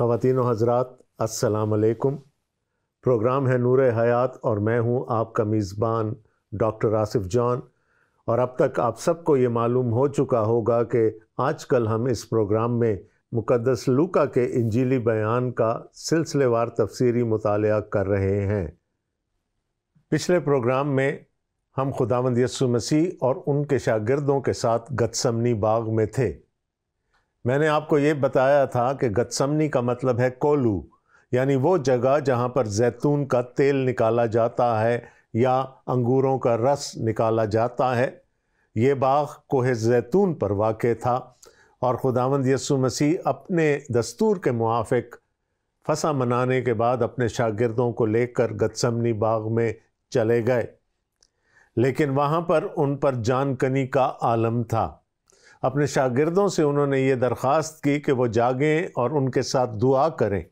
ख़वान हज़रात असलकुम प्रोग्राम है नूर हयात और मैं हूँ आपका मेज़बान डॉक्टर आसिफ जॉन और अब तक आप सबको ये मालूम हो चुका होगा कि आजकल हम इस प्रोग्राम में मुकदस लूका के इंजीली बयान का सिलसिलेवार तफसीरी मुताल कर रहे हैं पिछले प्रोग्राम में हम खुदावंद यसु मसीह और उनके शागिर्दों के साथ गदसमनी बाग में थे मैंने आपको ये बताया था कि गतसमनी का मतलब है कोलू यानी वो जगह जहाँ पर जैतून का तेल निकाला जाता है या अंगूरों का रस निकाला जाता है ये बाग कोह जैतून पर वाक़ था और खुदावंद यसु मसीह अपने दस्तूर के मुआफ़ फसा मनाने के बाद अपने शागिर्दों को लेकर गतसमनी बाग में चले गए लेकिन वहाँ पर उन पर जानकनी का आलम था अपने शागिर्दों से उन्होंने ये दरख्वास्त की कि वो जागें और उनके साथ दुआ करें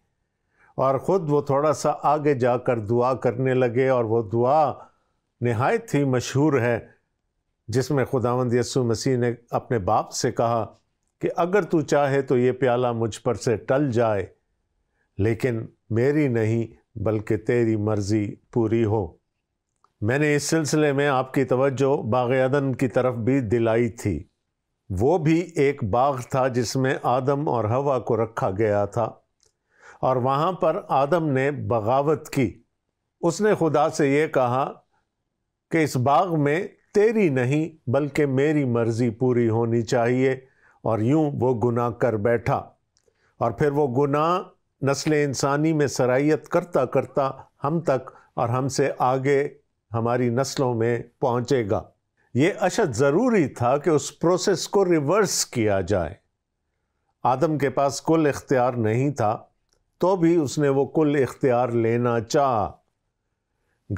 और ख़ुद वो थोड़ा सा आगे जाकर दुआ करने लगे और वो दुआ नहायत ही मशहूर है जिसमें खुदावंद यसु मसीह ने अपने बाप से कहा कि अगर तू चाहे तो ये प्याला मुझ पर से टल जाए लेकिन मेरी नहीं बल्कि तेरी मर्ज़ी पूरी हो मैंने इस सिलसिले में आपकी तवज्जो बाग अदन की तरफ भी दिलाई थी वो भी एक बाग था जिसमें आदम और हवा को रखा गया था और वहाँ पर आदम ने बगावत की उसने खुदा से ये कहा कि इस बाग में तेरी नहीं बल्कि मेरी मर्ज़ी पूरी होनी चाहिए और यूं वो गुनाह कर बैठा और फिर वो गुनाह नस्ल इंसानी में सरायत करता करता हम तक और हमसे आगे हमारी नस्लों में पहुँचेगा ये अशद अच्छा ज़रूरी था कि उस प्रोसेस को रिवर्स किया जाए आदम के पास कुल इख्तियार नहीं था तो भी उसने वो कुल इख्तियार लेना चाहा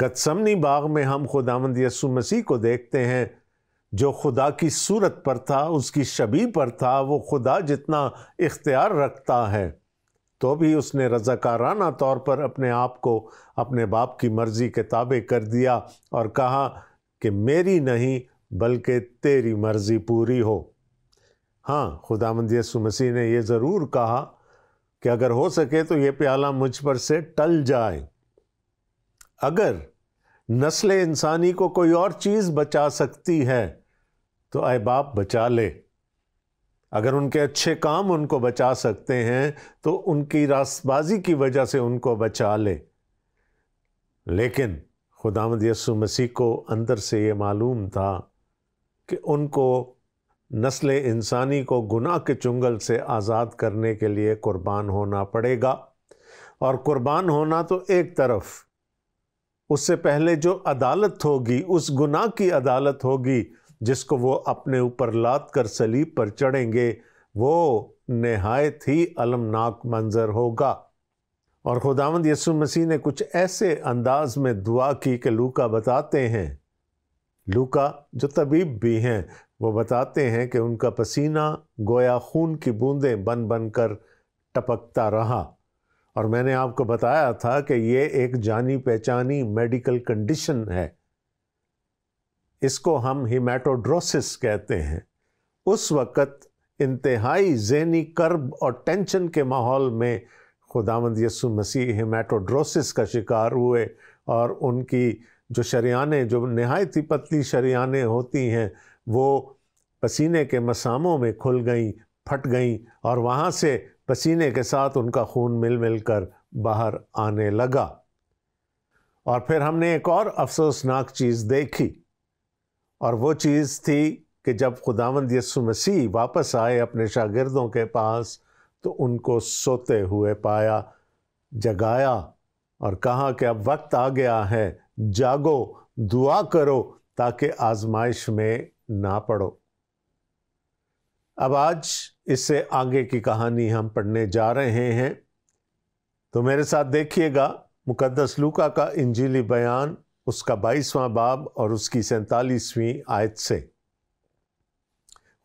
गतसमनी बाग में हम खुदामंद यसु मसीह को देखते हैं जो खुदा की सूरत पर था उसकी शबी पर था वो खुदा जितना इख्तियार रखता है तो भी उसने रज़ाकाराना तौर पर अपने आप को अपने बाप की मर्ज़ी के ताबे कर दिया और कहा कि मेरी नहीं बल्कि तेरी मर्ज़ी पूरी हो हाँ खुदा मंद यसु मसीह ने यह ज़रूर कहा कि अगर हो सके तो ये प्याला मुझ पर से टल जाए अगर नस्ल इंसानी को कोई और चीज़ बचा सकती है तो अय बाप बचा ले अगर उनके अच्छे काम उनको बचा सकते हैं तो उनकी रासबाजी की वजह से उनको बचा ले लेकिन खुदामद यसु मसीह को अंदर से ये मालूम था कि उनको नस्ल इंसानी को गुनाह के चुंगल से आज़ाद करने के लिए क़ुरबान होना पड़ेगा और क़ुरबान होना तो एक तरफ उससे पहले जो अदालत होगी उस गुनाह की अदालत होगी जिसको वो अपने ऊपर लाद कर सलीब पर चढ़ेंगे वो नहायत ही अलमनाक मंज़र होगा और खुदावंद यसु मसीह ने कुछ ऐसे अंदाज में दुआ की कि लूका बताते हैं लूका जो तबीब भी हैं वो बताते हैं कि उनका पसीना गोया खून की बूंदें बन बन कर टपकता रहा और मैंने आपको बताया था कि ये एक जानी पहचानी मेडिकल कंडीशन है इसको हम हिमाटोड्रोसिस कहते हैं उस वक़्त इंतहाई जहनी कर्ब और टेंशन के माहौल में खुदामंद यसु मसीह हिमेटोड्रोसिस का शिकार हुए और उनकी जो शरियाने जो नहायत ही पतली शरियाने होती हैं वो पसीने के मसामों में खुल गईं फट गईं और वहाँ से पसीने के साथ उनका खून मिल मिल कर बाहर आने लगा और फिर हमने एक और अफसोसनाक चीज़ देखी और वो चीज़ थी कि जब खुदावंद यसु मसीह वापस आए अपने शागिर्दों के पास तो उनको सोते हुए पाया जगाया और कहा कि अब वक्त आ गया है जागो दुआ करो ताकि आजमाइश में ना पड़ो अब आज इससे आगे की कहानी हम पढ़ने जा रहे हैं तो मेरे साथ देखिएगा मुकदस लूका का इंजीली बयान उसका बाईसवां बाब और उसकी सैंतालीसवीं आयत से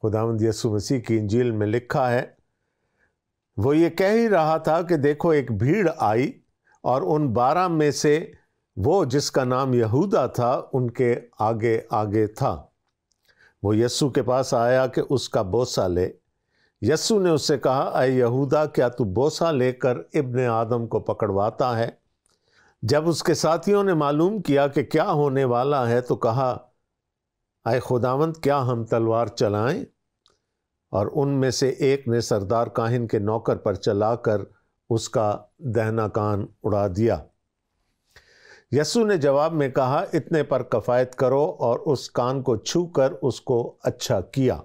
खुदावंद यसु मसीह की इंजील में लिखा है वो ये कह ही रहा था कि देखो एक भीड़ आई और उन बारह में से वो जिसका नाम यहूदा था उनके आगे आगे था वो यस्सु के पास आया कि उसका बोसा ले यस्सु ने उससे कहा अय यहूदा क्या तू बोसा लेकर इब्न आदम को पकड़वाता है जब उसके साथियों ने मालूम किया कि क्या होने वाला है तो कहा अय खुदावंत क्या हम तलवार चलाएं और उनमें से एक ने सरदार काहिन के नौकर पर चलाकर उसका दहना कान उड़ा दिया यसु ने जवाब में कहा इतने पर कफ़ायत करो और उस कान को छू कर उसको अच्छा किया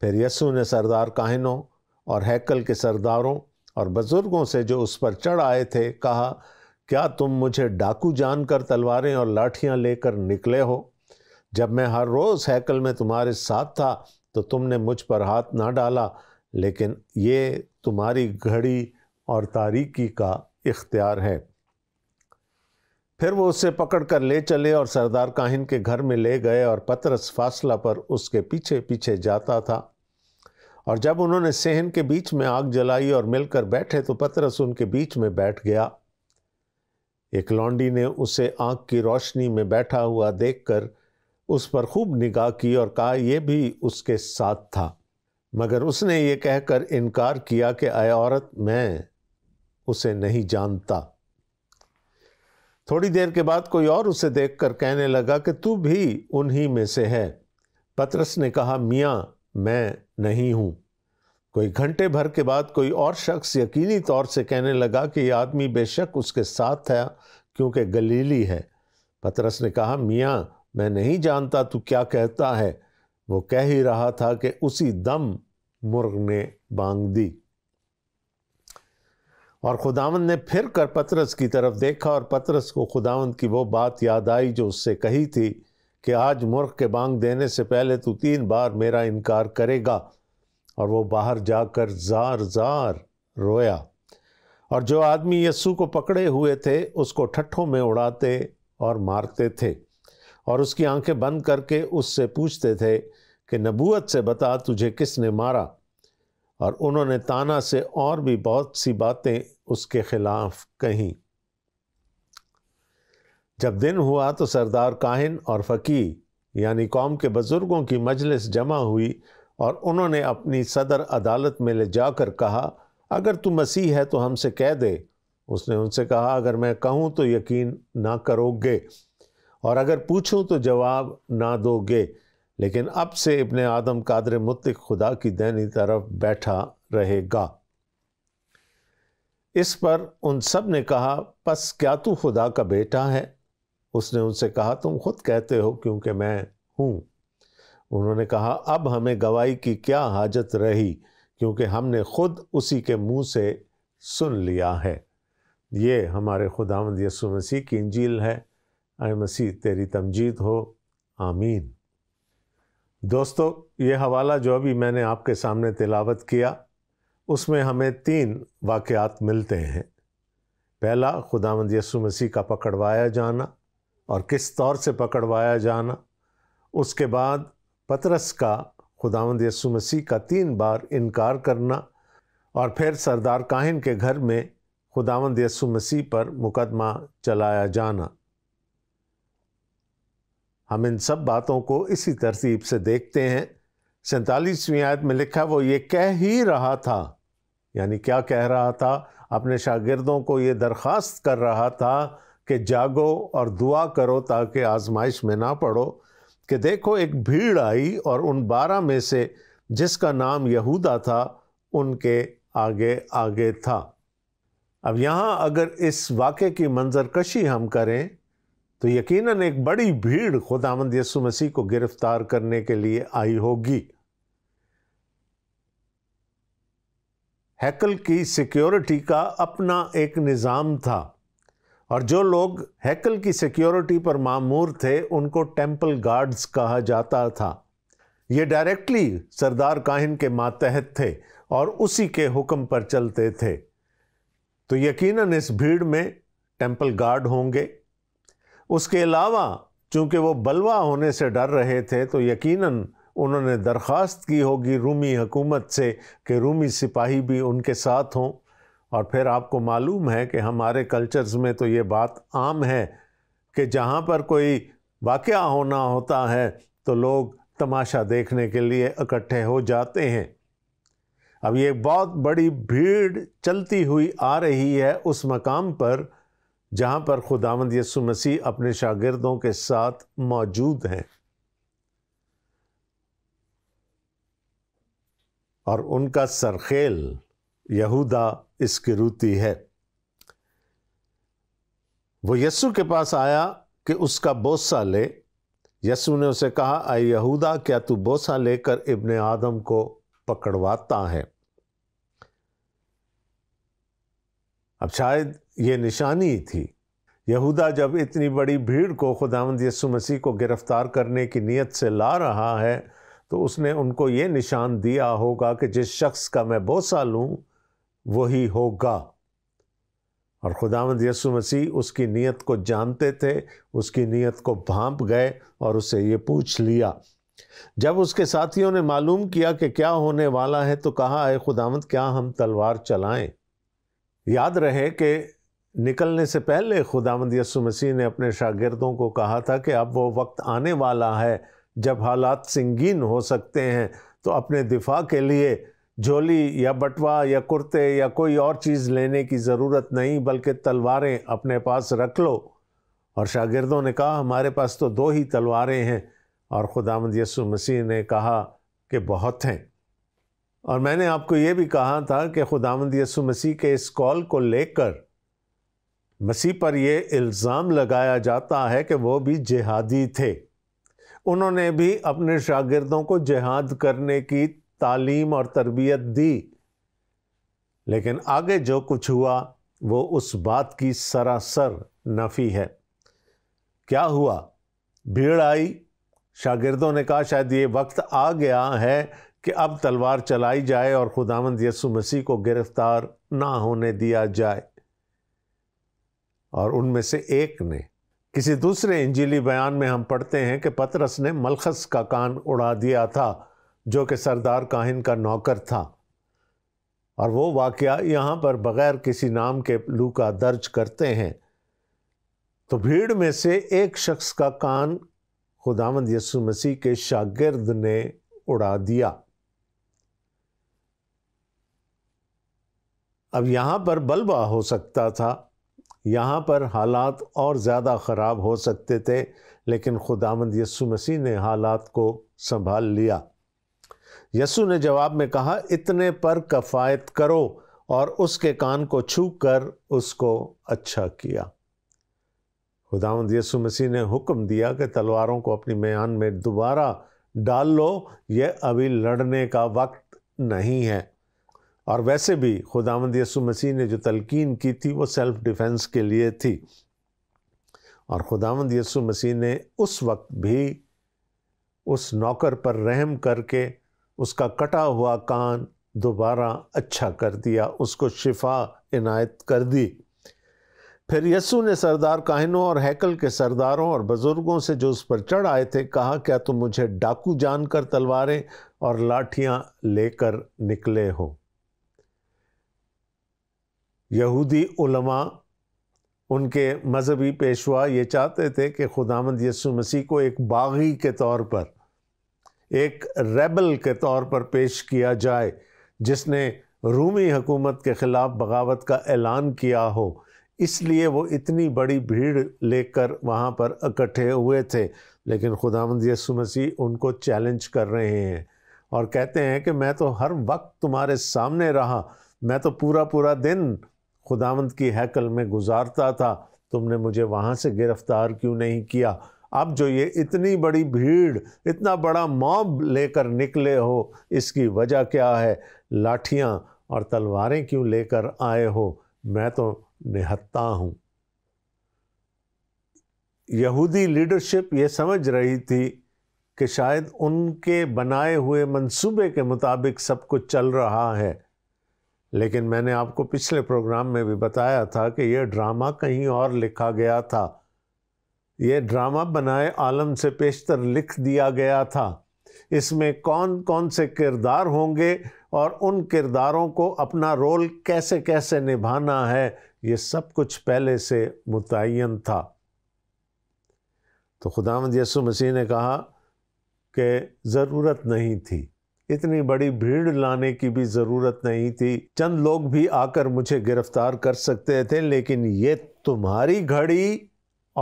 फिर यसु ने सरदार काहिनों और हैकल के सरदारों और बुज़ुर्गों से जो उस पर चढ़ आए थे कहा क्या तुम मुझे डाकू जानकर तलवारें और लाठियां लेकर निकले हो जब मैं हर रोज़ हैकल में तुम्हारे साथ था तो तुमने मुझ पर हाथ ना डाला लेकिन ये तुम्हारी घड़ी और तारीकी का इख्तियार है फिर वो उसे पकड़ कर ले चले और सरदार काहिन के घर में ले गए और पतरस फासला पर उसके पीछे पीछे जाता था और जब उन्होंने सेहन के बीच में आग जलाई और मिलकर बैठे तो पतरस उनके बीच में बैठ गया एक लौंडी ने उसे आँख की रोशनी में बैठा हुआ देखकर उस पर खूब निगाह की और कहा यह भी उसके साथ था मगर उसने ये कहकर इनकार किया कि आय औरत मैं उसे नहीं जानता थोड़ी देर के बाद कोई और उसे देखकर कहने लगा कि तू भी उन्हीं में से है पतरस ने कहा मियाँ मैं नहीं हूँ कोई घंटे भर के बाद कोई और शख्स यकीनी तौर से कहने लगा कि यह आदमी बेशक उसके साथ था क्योंकि गलीली है पतरस ने कहा मियाँ मैं नहीं जानता तू क्या कहता है वो कह ही रहा था कि उसी दम मुर्ग ने बांग दी और खुदावन ने फिर कर पतरस की तरफ देखा और पतरस को खुदावन की वो बात याद आई जो उससे कही थी कि आज मुर्ख के बांग देने से पहले तू तीन बार मेरा इनकार करेगा और वो बाहर जाकर जार जार रोया और जो आदमी यस्सु को पकड़े हुए थे उसको ठट्ठों में उड़ाते और मारते थे और उसकी आंखें बंद करके उससे पूछते थे कि नबूत से बता तुझे किसने मारा और उन्होंने ताना से और भी बहुत सी बातें उसके खिलाफ कहीं जब दिन हुआ तो सरदार काहिन और फ़की यानी कौम के बुज़ुर्गों की मजलिस जमा हुई और उन्होंने अपनी सदर अदालत में ले जाकर कहा अगर तू मसीह है तो हमसे कह दे उसने उनसे कहा अगर मैं कहूँ तो यकीन ना करोगे और अगर पूछूँ तो जवाब ना दोगे लेकिन अब से इब्ने आदम कादर मुतक खुदा की दैनी तरफ बैठा रहेगा इस पर उन सब ने कहा बस क्या तू खुदा का बेटा है उसने उनसे कहा तुम खुद कहते हो क्योंकि मैं हूँ उन्होंने कहा अब हमें गवाही की क्या हाजत रही क्योंकि हमने खुद उसी के मुंह से सुन लिया है ये हमारे खुदावंद यसु मसीह की इंजील है अय मसीह तेरी तमजीद हो आमीन दोस्तों ये हवाला जो अभी मैंने आपके सामने तिलावत किया उसमें हमें तीन वाक़ात मिलते हैं पहला खुदामंद यसु मसीह का पकड़वाया जाना और किस तौर से पकड़वाया जाना उसके बाद पतरस का खुदावंद यसु मसीह का तीन बार इनकार करना और फिर सरदार काहिन के घर में खुदावंद यसु मसीह पर मुकदमा चलाया जाना हम इन सब बातों को इसी तरतीब से देखते हैं सैंतालीसवीं आयत में लिखा वो ये कह ही रहा था यानी क्या कह रहा था अपने शागिर्दों को ये दरख्वास्त कर रहा था कि जागो और दुआ करो ताकि आजमाइश में ना पड़ो कि देखो एक भीड़ आई और उन बारह में से जिसका नाम यहूदा था उनके आगे आगे था अब यहाँ अगर इस वाक़े की मंजर कशी हम करें तो यकीनन एक बड़ी भीड़ खुदामंद यसु मसीह को गिरफ्तार करने के लिए आई होगी हैकल की सिक्योरिटी का अपना एक निज़ाम था और जो लोग हैकल की सिक्योरिटी पर मामूर थे उनको टेम्पल गार्ड्स कहा जाता था ये डायरेक्टली सरदार काहिन के मातहत थे और उसी के हुक्म पर चलते थे तो यकीनन इस भीड़ में टेम्पल गार्ड होंगे उसके अलावा चूंकि वो बलवा होने से डर रहे थे तो यकीनन उन्होंने दरख्वास्त की होगी रूमी हकूमत से कि रूमी सिपाही भी उनके साथ हों और फिर आपको मालूम है कि हमारे कल्चर्स में तो ये बात आम है कि जहाँ पर कोई वाक़ होना होता है तो लोग तमाशा देखने के लिए इकट्ठे हो जाते हैं अब ये बहुत बड़ी भीड़ चलती हुई आ रही है उस मकाम पर जहाँ पर खुदावंद यसु मसीह अपने शागिर्दों के साथ मौजूद हैं और उनका सरखेल यहूदा इसकरूती है वो यस्सु के पास आया कि उसका बोसा ले यस्सु ने उसे कहा आए यहूदा क्या तू बोसा लेकर इबन आदम को पकड़वाता है अब शायद ये निशानी थी यहूदा जब इतनी बड़ी भीड़ को खुदावंद यसु मसीह को गिरफ्तार करने की नीयत से ला रहा है तो उसने उनको ये निशान दिया होगा कि जिस शख्स का मैं बोसा लूँ वही होगा और खुदामद यसु मसीह उसकी नीयत को जानते थे उसकी नीयत को भांप गए और उसे ये पूछ लिया जब उसके साथियों ने मालूम किया कि क्या होने वाला है तो कहा है खुदामद क्या हम तलवार चलाएं याद रहे कि निकलने से पहले खुदामद यसु मसीह ने अपने शागिर्दों को कहा था कि अब वो वक्त आने वाला है जब हालात संगीन हो सकते हैं तो अपने दिफा के लिए झोली या बटवा या कुर्ते या कोई और चीज़ लेने की ज़रूरत नहीं बल्कि तलवारें अपने पास रख लो और शागिर्दों ने कहा हमारे पास तो दो ही तलवारें हैं और ख़ुदामद यसु मसीह ने कहा कि बहुत हैं और मैंने आपको ये भी कहा था कि ख़ुदामद यसु मसीह के इस कॉल को लेकर मसीह पर ये इल्ज़ाम लगाया जाता है कि वो भी जिहादी थे उन्होंने भी अपने शागिर्दों को जहाद करने की तालीम और तरबियत दी लेकिन आगे जो कुछ हुआ वो उस बात की सरासर नफ़ी है क्या हुआ भीड़ आई शागिर्दों ने कहा शायद ये वक्त आ गया है कि अब तलवार चलाई जाए और खुदावंद यसु मसीह को गिरफ्तार ना होने दिया जाए और उनमें से एक ने किसी दूसरे इंजीली बयान में हम पढ़ते हैं कि पतरस ने मलखस का कान उड़ा दिया था जो कि सरदार काहिन का नौकर था और वो वाक़ यहाँ पर बग़ैर किसी नाम के लू का दर्ज करते हैं तो भीड़ में से एक शख्स का कान खुदावंद यसु मसीह के शागिर्द ने उड़ा दिया अब यहाँ पर बलबा हो सकता था यहाँ पर हालात और ज़्यादा ख़राब हो सकते थे लेकिन खुदामंद यस्सु मसीह ने हालात को संभाल लिया यसु ने जवाब में कहा इतने पर कफ़ायत करो और उसके कान को छू कर उसको अच्छा किया खुदामंद यसु मसीह ने हुक्म दिया कि तलवारों को अपनी मैान में दोबारा डाल लो यह अभी लड़ने का वक्त नहीं है और वैसे भी खुदावंद यसु मसीह ने जो तलकिन की थी वो सेल्फ डिफेंस के लिए थी और खुदावंद यसु मसीह ने उस वक्त भी उस नौकर पर रहम करके उसका कटा हुआ कान दोबारा अच्छा कर दिया उसको शिफा इनायत कर दी फिर यसु ने सरदार काहिनों और हैकल के सरदारों और बुज़ुर्गों से जो उस पर चढ़ आए थे कहा क्या तुम मुझे डाकू जानकर तलवारें और लाठियां लेकर निकले हो यहूदी उलमा उनके मजहबी पेशवा ये चाहते थे कि खुदामद यसु मसीह को एक बागी के तौर पर एक रेबल के तौर पर पेश किया जाए जिसने रूमी हकूमत के ख़िलाफ़ बगावत का ऐलान किया हो इसलिए वो इतनी बड़ी भीड़ लेकर वहाँ पर इकट्ठे हुए थे लेकिन खुदामद यसु मसीह उनको चैलेंज कर रहे हैं और कहते हैं कि मैं तो हर वक्त तुम्हारे सामने रहा मैं तो पूरा पूरा दिन खुदावंद की हैकल में गुजारता था तुमने मुझे वहाँ से गिरफ्तार क्यों नहीं किया अब जो ये इतनी बड़ी भीड़ इतना बड़ा मॉब लेकर निकले हो इसकी वजह क्या है लाठियाँ और तलवारें क्यों लेकर आए हो मैं तो निहत्ता हूँ यहूदी लीडरशिप ये समझ रही थी कि शायद उनके बनाए हुए मंसूबे के मुताबिक सब कुछ चल रहा है लेकिन मैंने आपको पिछले प्रोग्राम में भी बताया था कि यह ड्रामा कहीं और लिखा गया था यह ड्रामा बनाए आलम से पेशतर लिख दिया गया था इसमें कौन कौन से किरदार होंगे और उन किरदारों को अपना रोल कैसे कैसे निभाना है ये सब कुछ पहले से मुतन था तो खुदाम यसु मसीह ने कहा कि ज़रूरत नहीं थी इतनी बड़ी भीड़ लाने की भी ज़रूरत नहीं थी चंद लोग भी आकर मुझे गिरफ्तार कर सकते थे लेकिन ये तुम्हारी घड़ी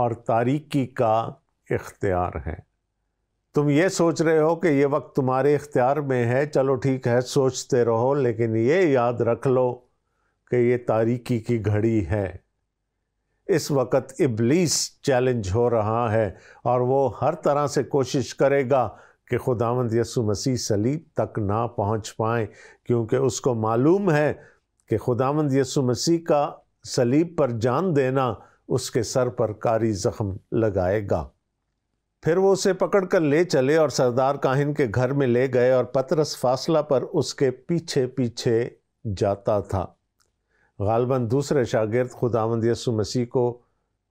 और तारीकी का इख्तियार है तुम ये सोच रहे हो कि ये वक्त तुम्हारे इख्तियार में है चलो ठीक है सोचते रहो लेकिन ये याद रख लो कि ये तारीकी की घड़ी है इस वक्त इबलीस चैलेंज हो रहा है और वो हर तरह से कोशिश करेगा कि खुदावंद यसु मसीह सलीब तक ना पहुंच पाएँ क्योंकि उसको मालूम है कि खुदावंद यसु मसीह का सलीब पर जान देना उसके सर पर कारी ज़ख्म लगाएगा फिर वो उसे पकड़ कर ले चले और सरदार काहिन के घर में ले गए और पतरस फासला पर उसके पीछे पीछे जाता था गालबन दूसरे शागिर्द खुदावंद यसु मसीह को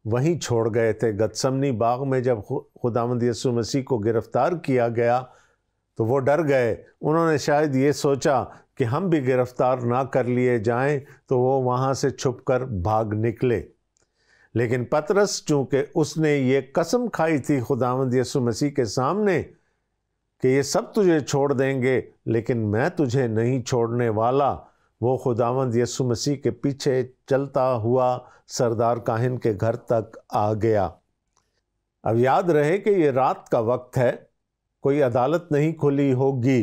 वहीं छोड़ गए थे गदसमनी बाग में जब खुदामद यसु मसीह को गिरफ़्तार किया गया तो वो डर गए उन्होंने शायद ये सोचा कि हम भी गिरफ़्तार ना कर लिए जाएं तो वो वहाँ से छुप कर भाग निकले लेकिन पतरस चूँकि उसने ये कसम खाई थी खुदावंद यसु मसीह के सामने कि ये सब तुझे छोड़ देंगे लेकिन मैं तुझे नहीं छोड़ने वाला वो खुदावंद यसु मसीह के पीछे चलता हुआ सरदार काहिन के घर तक आ गया अब याद रहे कि ये रात का वक्त है कोई अदालत नहीं खुली होगी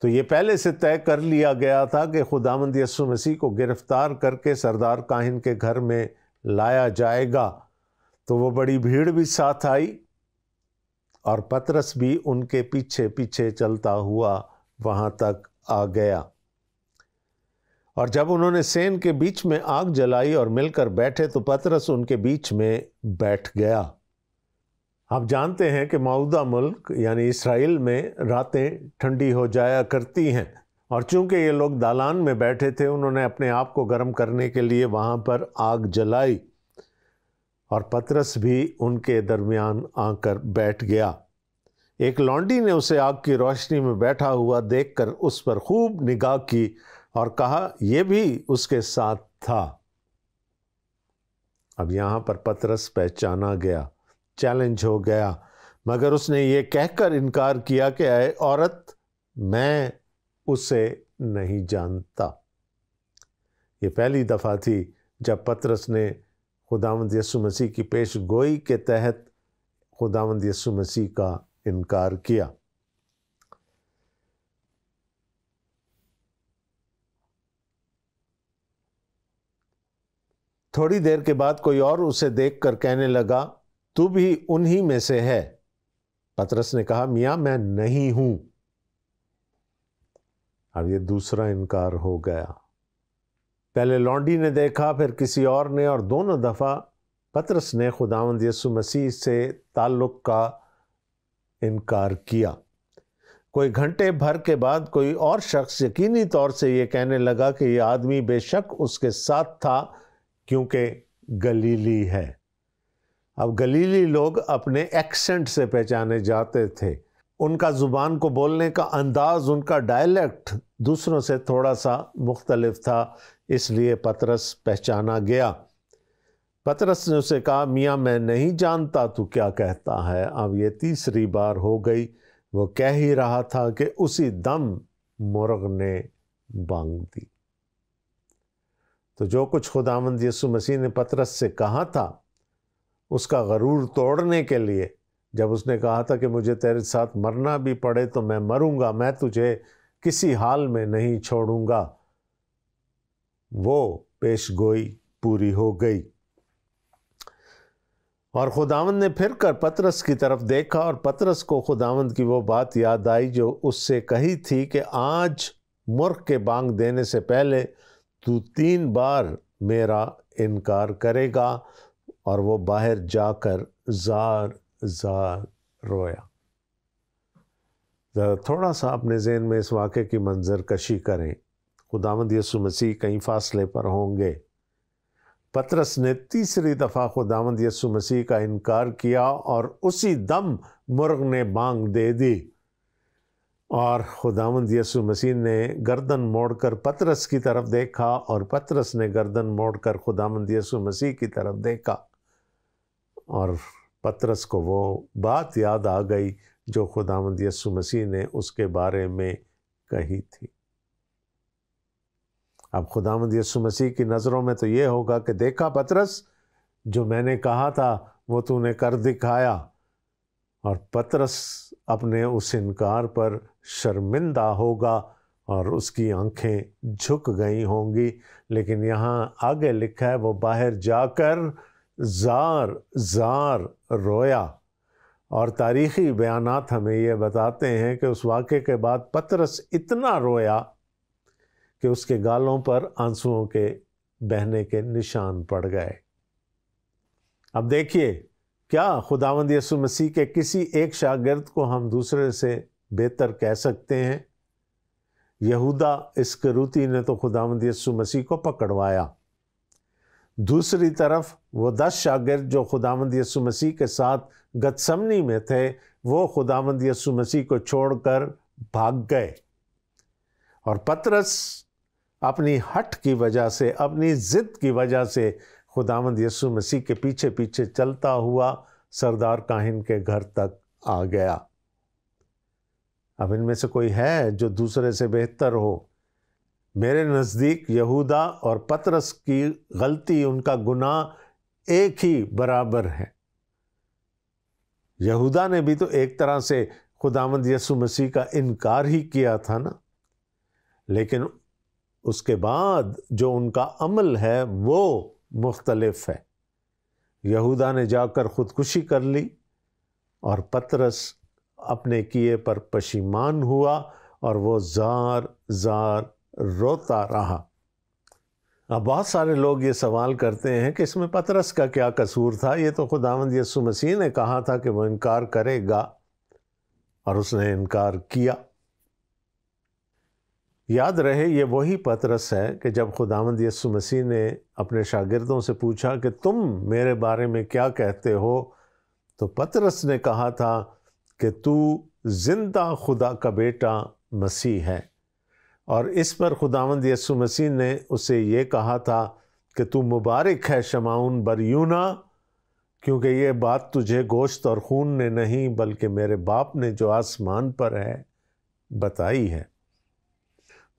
तो ये पहले से तय कर लिया गया था कि खुदावंद यसु मसीह को गिरफ्तार करके सरदार काहिन के घर में लाया जाएगा तो वो बड़ी भीड़ भी साथ आई और पतरस भी उनके पीछे पीछे चलता हुआ वहाँ तक आ गया और जब उन्होंने सेन के बीच में आग जलाई और मिलकर बैठे तो पतरस उनके बीच में बैठ गया आप जानते हैं कि मऊदा मुल्क यानी इसराइल में रातें ठंडी हो जाया करती हैं और चूंकि ये लोग दालान में बैठे थे उन्होंने अपने आप को गर्म करने के लिए वहाँ पर आग जलाई और पतरस भी उनके दरमियान आकर बैठ गया एक लॉन्डी ने उसे आग की रोशनी में बैठा हुआ देखकर उस पर खूब निगाह की और कहा यह भी उसके साथ था अब यहां पर पतरस पहचाना गया चैलेंज हो गया मगर उसने ये कहकर इनकार किया कि आए औरत मैं उसे नहीं जानता ये पहली दफ़ा थी जब पतरस ने खुदावंद यसु मसीह की पेश गोई के तहत खुदावंद यसु मसीह का इनकार किया थोड़ी देर के बाद कोई और उसे देखकर कहने लगा तू भी उन्हीं में से है पतरस ने कहा मियाँ मैं नहीं हूं अब ये दूसरा इनकार हो गया पहले लॉन्डी ने देखा फिर किसी और ने और दोनों दफ़ा पतरस ने खुदावंद यसु मसीह से ताल्लुक़ का इनकार किया कोई घंटे भर के बाद कोई और शख्स यकीनी तौर से ये कहने लगा कि यह आदमी बेशक उसके साथ था क्योंकि गलीली है अब गलीली लोग अपने एक्सेंट से पहचाने जाते थे उनका ज़ुबान को बोलने का अंदाज़ उनका डायलेक्ट दूसरों से थोड़ा सा मुख्तलफ था इसलिए पतरस पहचाना गया पतरस ने उसे कहा मियाँ मैं नहीं जानता तू क्या कहता है अब ये तीसरी बार हो गई वो कह ही रहा था कि उसी दम मुर्ग ने बांग दी तो जो कुछ खुदावंद यसु मसीह ने पतरस से कहा था उसका गरूर तोड़ने के लिए जब उसने कहा था कि मुझे तेरे साथ मरना भी पड़े तो मैं मरूंगा मैं तुझे किसी हाल में नहीं छोड़ूंगा वो पेश गोई पूरी हो गई और खुदावंद ने फिर कर पतरस की तरफ देखा और पतरस को खुदावंद की वो बात याद आई जो उससे कही थी कि आज मुर्ख के बांग देने से पहले तू तीन बार मेरा इनकार करेगा और वो बाहर जाकर जार जार रोया ज़रा थोड़ा सा अपने जहन में इस वाक़े की मंजर कशी करें खुदामद यसु मसीह कहीं फासले पर होंगे पतरस ने तीसरी दफ़ा खुदामद यसु मसीह का इनकार किया और उसी दम मुर्ग ने बांग दे दी और खुदावंद यसु मसीह ने गर्दन मोड़कर पतरस की तरफ देखा और पतरस ने गर्दन मोड़कर खुदावंद यसु मसीह की तरफ देखा और पतरस को वो बात याद आ गई जो खुदावंद यसु मसीह ने उसके बारे में कही थी अब खुदावंद यसु मसीह की नज़रों में तो ये होगा कि देखा पतरस जो मैंने कहा था वो तूने कर दिखाया और पतरस अपने उस इनकार पर शर्मिंदा होगा और उसकी आंखें झुक गई होंगी लेकिन यहाँ आगे लिखा है वो बाहर जाकर जार जार रोया और तारीख़ी बयान हमें ये बताते हैं कि उस वाक़े के बाद पतरस इतना रोया कि उसके गालों पर आंसुओं के बहने के निशान पड़ गए अब देखिए क्या खुदावंद यसु मसीह के किसी एक शागिर्द को हम दूसरे से बेहतर कह सकते हैं यहूदा इस करूती ने तो खुदावंद यसु मसीह को पकड़वाया दूसरी तरफ वो दस शागिर्द जो खुदावंद यसु मसीह के साथ गदसमनी में थे वो खुदावंद यसु मसीह को छोड़कर भाग गए और पतरस अपनी हट की वजह से अपनी ज़िद की वजह से खुदामंद यसु मसीह के पीछे पीछे चलता हुआ सरदार काहिन के घर तक आ गया अब इनमें से कोई है जो दूसरे से बेहतर हो मेरे नज़दीक यहूदा और पतरस की गलती उनका गुनाह एक ही बराबर है यहूदा ने भी तो एक तरह से खुदामंद यसु मसीह का इनकार ही किया था ना लेकिन उसके बाद जो उनका अमल है वो मुख्तलफ है यहूदा ने जाकर ख़ुदकुशी कर ली और पतरस अपने किए पर पशीमान हुआ और वो जार जार रोता रहा अब बहुत सारे लोग ये सवाल करते हैं कि इसमें पतरस का क्या कसूर था ये तो खुदावंद यसु मसीह ने कहा था कि वो इनकार करेगा और उसने इनकार किया याद रहे ये वही पतरस है कि जब खुदावंद यसु मसीह ने अपने शागिर्दों से पूछा कि तुम मेरे बारे में क्या कहते हो तो पतरस ने कहा था कि तू जिंदा खुदा का बेटा मसीह है और इस पर खुदावंद यसु मसीह ने उसे ये कहा था कि तू मुबारक है शमाउन बरयूना क्योंकि ये बात तुझे गोश्त और खून ने नहीं बल्कि मेरे बाप ने जो आसमान पर है बताई है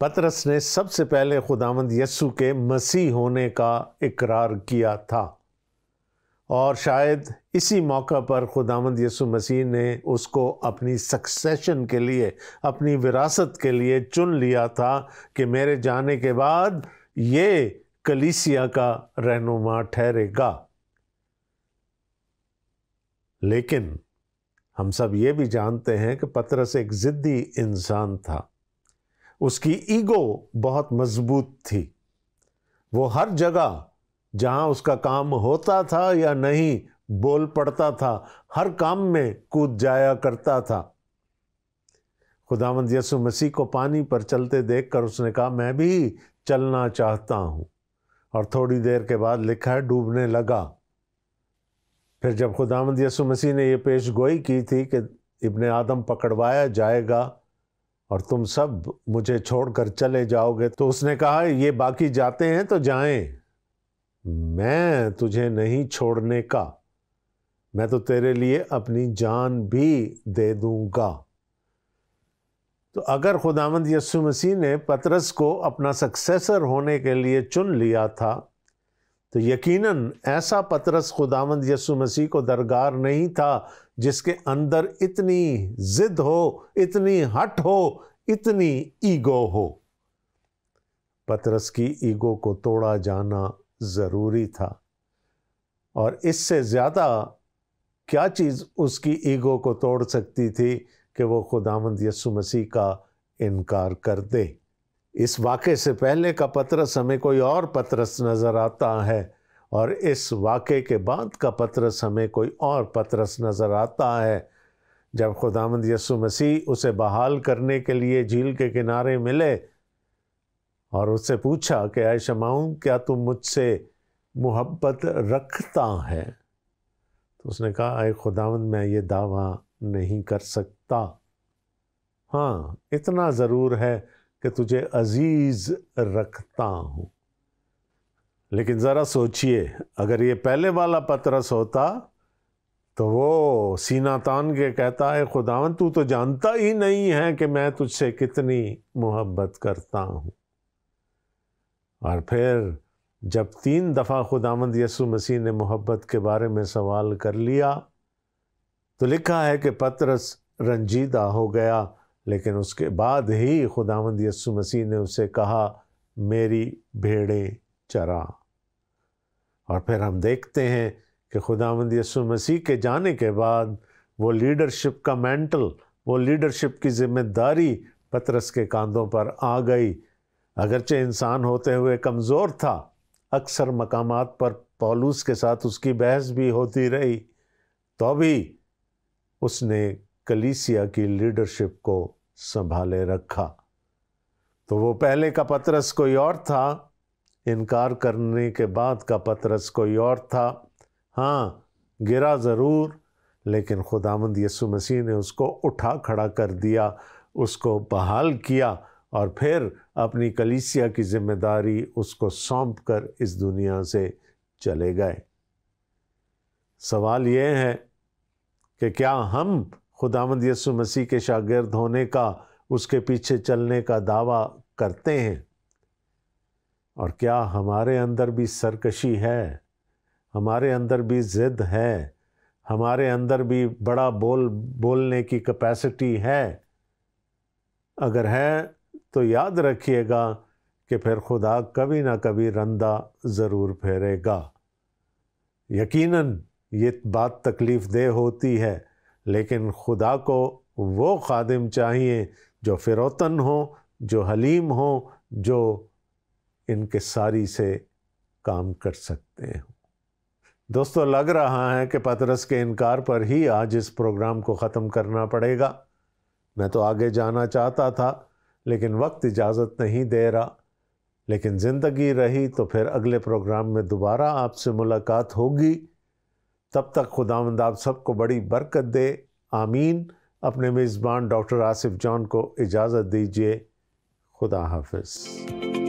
पतरस ने सबसे पहले खुदामंद यस्सु के मसीह होने का इकरार किया था और शायद इसी मौका पर खुदामंद यसु मसीह ने उसको अपनी सक्सेशन के लिए अपनी विरासत के लिए चुन लिया था कि मेरे जाने के बाद ये कलीसिया का रहनुमा ठहरेगा लेकिन हम सब ये भी जानते हैं कि पतरस एक ज़िद्दी इंसान था उसकी ईगो बहुत मजबूत थी वो हर जगह जहाँ उसका काम होता था या नहीं बोल पड़ता था हर काम में कूद जाया करता था खुदामंद यसु मसीह को पानी पर चलते देखकर उसने कहा मैं भी चलना चाहता हूँ और थोड़ी देर के बाद लिखा है डूबने लगा फिर जब खुदामंद यसु मसीह ने यह पेश गोई की थी कि इब्ने आदम पकड़वाया जाएगा और तुम सब मुझे छोड़कर चले जाओगे तो उसने कहा ये बाकी जाते हैं तो जाएं मैं तुझे नहीं छोड़ने का मैं तो तेरे लिए अपनी जान भी दे दूंगा तो अगर खुदामंद यसु मसीह ने पतरस को अपना सक्सेसर होने के लिए चुन लिया था तो यकीनन ऐसा पतरस खुदामंद यसु मसीह को दरगार नहीं था जिसके अंदर इतनी जिद हो इतनी हट हो इतनी ईगो हो पतरस की ईगो को तोड़ा जाना ज़रूरी था और इससे ज़्यादा क्या चीज़ उसकी ईगो को तोड़ सकती थी कि वो खुदामंद यसु मसीह का इनकार कर दे इस वाक्य से पहले का पत्रस हमें कोई और पत्रस नज़र आता है और इस वाक़े के बाद का पतरस हमें कोई और पतरस नज़र आता है जब खुदामंद यसु मसीह उसे बहाल करने के लिए झील के किनारे मिले और उससे पूछा कि आय शमाऊँ क्या तुम मुझसे मोहब्बत रखता है तो उसने कहा आए खुदावंद मैं ये दावा नहीं कर सकता हाँ इतना ज़रूर है कि तुझे अजीज़ रखता हूँ लेकिन ज़रा सोचिए अगर ये पहले वाला पतरस होता तो वो सीना तान के कहता है खुदावन तू तो जानता ही नहीं है कि मैं तुझसे कितनी मोहब्बत करता हूँ और फिर जब तीन दफ़ा खुदावंद यसु मसीह ने मोहब्बत के बारे में सवाल कर लिया तो लिखा है कि पतरस रंजीदा हो गया लेकिन उसके बाद ही खुदावंद यसु मसीह ने उसे कहा मेरी भेड़ें चरा और फिर हम देखते हैं कि खुदावंद यसु मसीह के जाने के बाद वो लीडरशिप का मेंटल वो लीडरशिप की जिम्मेदारी पतरस के कांधों पर आ गई अगरचे इंसान होते हुए कमज़ोर था अक्सर मकाम पर पॉलूस के साथ उसकी बहस भी होती रही तो भी उसने कलीसिया की लीडरशिप को संभाले रखा तो वो पहले का पतरस कोई और था इनकार करने के बाद का पतरस कोई और था हाँ गिरा ज़रूर लेकिन खुदामंद यसु मसीह ने उसको उठा खड़ा कर दिया उसको बहाल किया और फिर अपनी कलीसिया की जिम्मेदारी उसको सौंप कर इस दुनिया से चले गए सवाल ये है कि क्या हम खुदामंद यसु मसीह के शागिर्द होने का उसके पीछे चलने का दावा करते हैं और क्या हमारे अंदर भी सरकशी है हमारे अंदर भी ज़िद है हमारे अंदर भी बड़ा बोल बोलने की कैपेसिटी है अगर है तो याद रखिएगा कि फिर खुदा कभी ना कभी रंदा ज़रूर फेरेगा यकीनन ये बात तकलीफ़ दे होती है लेकिन खुदा को वो खादिम चाहिए जो फ़िरौतन हो जो हलीम हो जो इनके सारी से काम कर सकते हैं दोस्तों लग रहा है कि पतरस के इनकार पर ही आज इस प्रोग्राम को ख़त्म करना पड़ेगा मैं तो आगे जाना चाहता था लेकिन वक्त इजाज़त नहीं दे रहा लेकिन ज़िंदगी रही तो फिर अगले प्रोग्राम में दोबारा आपसे मुलाकात होगी तब तक खुदा आप सबको बड़ी बरकत दे आमीन अपने मेज़बान डॉक्टर आसिफ जॉन को इजाज़त दीजिए खुदा हाफिज़